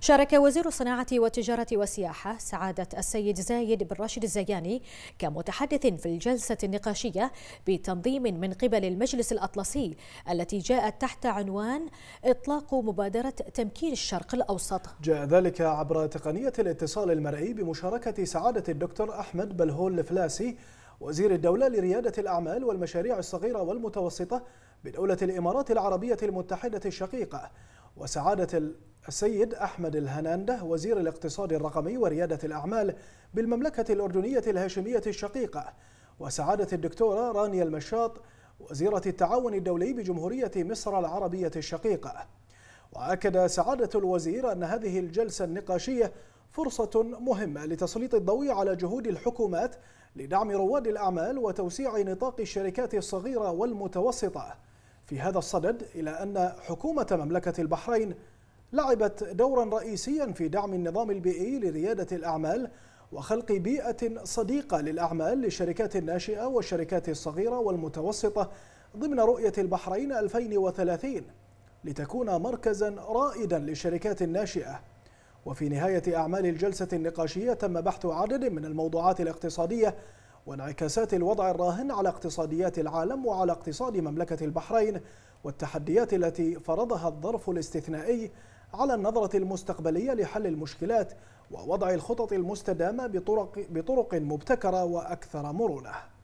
شارك وزير الصناعة والتجارة والسياحة سعادة السيد زايد بن راشد الزياني كمتحدث في الجلسة النقاشية بتنظيم من قبل المجلس الأطلسي التي جاءت تحت عنوان إطلاق مبادرة تمكين الشرق الأوسط جاء ذلك عبر تقنية الاتصال المرئي بمشاركة سعادة الدكتور أحمد بلهول الفلاسي وزير الدولة لريادة الأعمال والمشاريع الصغيرة والمتوسطة بدولة الإمارات العربية المتحدة الشقيقة وسعادة السيد أحمد الهنانده وزير الاقتصاد الرقمي وريادة الأعمال بالمملكة الأردنية الهاشمية الشقيقة وسعادة الدكتورة رانيا المشاط وزيرة التعاون الدولي بجمهورية مصر العربية الشقيقة وأكد سعادة الوزير أن هذه الجلسة النقاشية فرصة مهمة لتسليط الضوء على جهود الحكومات لدعم رواد الأعمال وتوسيع نطاق الشركات الصغيرة والمتوسطة في هذا الصدد إلى أن حكومة مملكة البحرين لعبت دورا رئيسيا في دعم النظام البيئي لريادة الأعمال وخلق بيئة صديقة للأعمال للشركات الناشئة والشركات الصغيرة والمتوسطة ضمن رؤية البحرين 2030 لتكون مركزا رائدا للشركات الناشئة وفي نهاية أعمال الجلسة النقاشية تم بحث عدد من الموضوعات الاقتصادية وانعكاسات الوضع الراهن على اقتصاديات العالم وعلى اقتصاد مملكة البحرين والتحديات التي فرضها الظرف الاستثنائي على النظرة المستقبلية لحل المشكلات ووضع الخطط المستدامة بطرق, بطرق مبتكرة وأكثر مرونة